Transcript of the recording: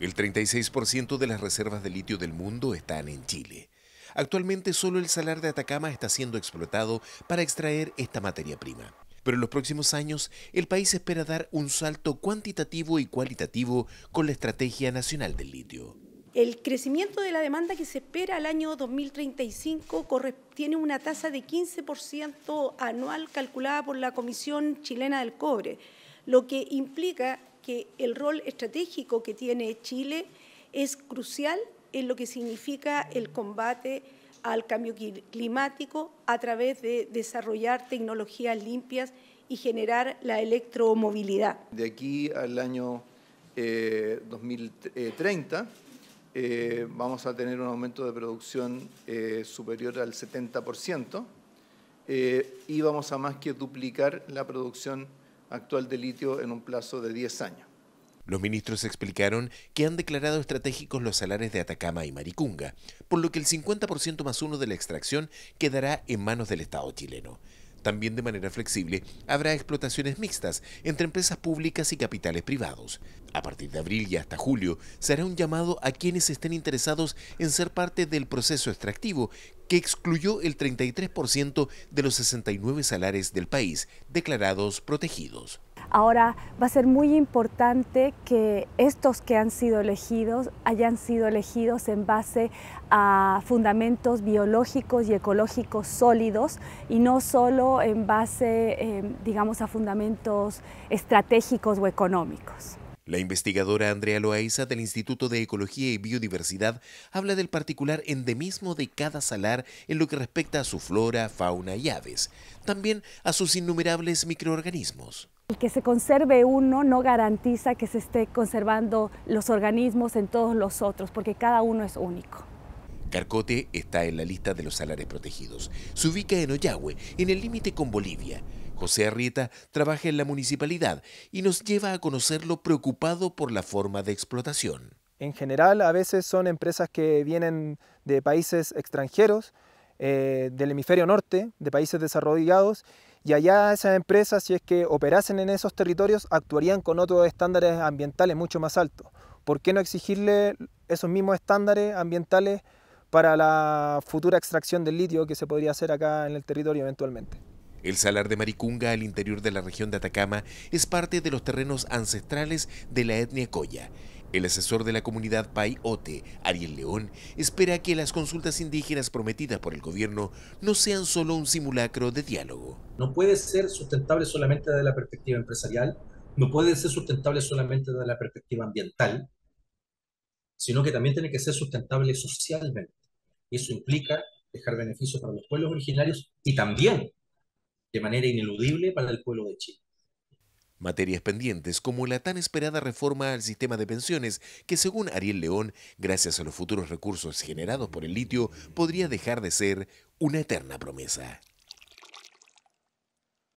El 36% de las reservas de litio del mundo están en Chile. Actualmente solo el salar de Atacama está siendo explotado para extraer esta materia prima. Pero en los próximos años, el país espera dar un salto cuantitativo y cualitativo con la Estrategia Nacional del Litio. El crecimiento de la demanda que se espera al año 2035 tiene una tasa de 15% anual calculada por la Comisión Chilena del Cobre, lo que implica el rol estratégico que tiene Chile es crucial en lo que significa el combate al cambio climático a través de desarrollar tecnologías limpias y generar la electromovilidad. De aquí al año 2030 eh, eh, eh, vamos a tener un aumento de producción superior al 70% y vamos a más que duplicar la producción actual de litio en un plazo de 10 años. Los ministros explicaron que han declarado estratégicos los salares de Atacama y Maricunga, por lo que el 50% más uno de la extracción quedará en manos del Estado chileno. También de manera flexible habrá explotaciones mixtas entre empresas públicas y capitales privados. A partir de abril y hasta julio se hará un llamado a quienes estén interesados en ser parte del proceso extractivo que excluyó el 33% de los 69 salares del país declarados protegidos. Ahora va a ser muy importante que estos que han sido elegidos hayan sido elegidos en base a fundamentos biológicos y ecológicos sólidos y no solo en base, eh, digamos, a fundamentos estratégicos o económicos. La investigadora Andrea Loaiza del Instituto de Ecología y Biodiversidad habla del particular endemismo de cada salar en lo que respecta a su flora, fauna y aves, también a sus innumerables microorganismos. El que se conserve uno no garantiza que se esté conservando los organismos en todos los otros, porque cada uno es único. Carcote está en la lista de los salares protegidos. Se ubica en Oyahue, en el límite con Bolivia. José Arrieta trabaja en la municipalidad y nos lleva a conocerlo preocupado por la forma de explotación. En general, a veces son empresas que vienen de países extranjeros, eh, del hemisferio norte, de países desarrollados, y allá esas empresas, si es que operasen en esos territorios, actuarían con otros estándares ambientales mucho más altos. ¿Por qué no exigirle esos mismos estándares ambientales para la futura extracción del litio que se podría hacer acá en el territorio eventualmente? El salar de Maricunga al interior de la región de Atacama es parte de los terrenos ancestrales de la etnia Coya. El asesor de la comunidad Pai Ariel León, espera que las consultas indígenas prometidas por el gobierno no sean solo un simulacro de diálogo. No puede ser sustentable solamente desde la perspectiva empresarial, no puede ser sustentable solamente desde la perspectiva ambiental, sino que también tiene que ser sustentable socialmente. eso implica dejar beneficios para los pueblos originarios y también de manera ineludible para el pueblo de Chile. Materias pendientes como la tan esperada reforma al sistema de pensiones que según Ariel León, gracias a los futuros recursos generados por el litio, podría dejar de ser una eterna promesa.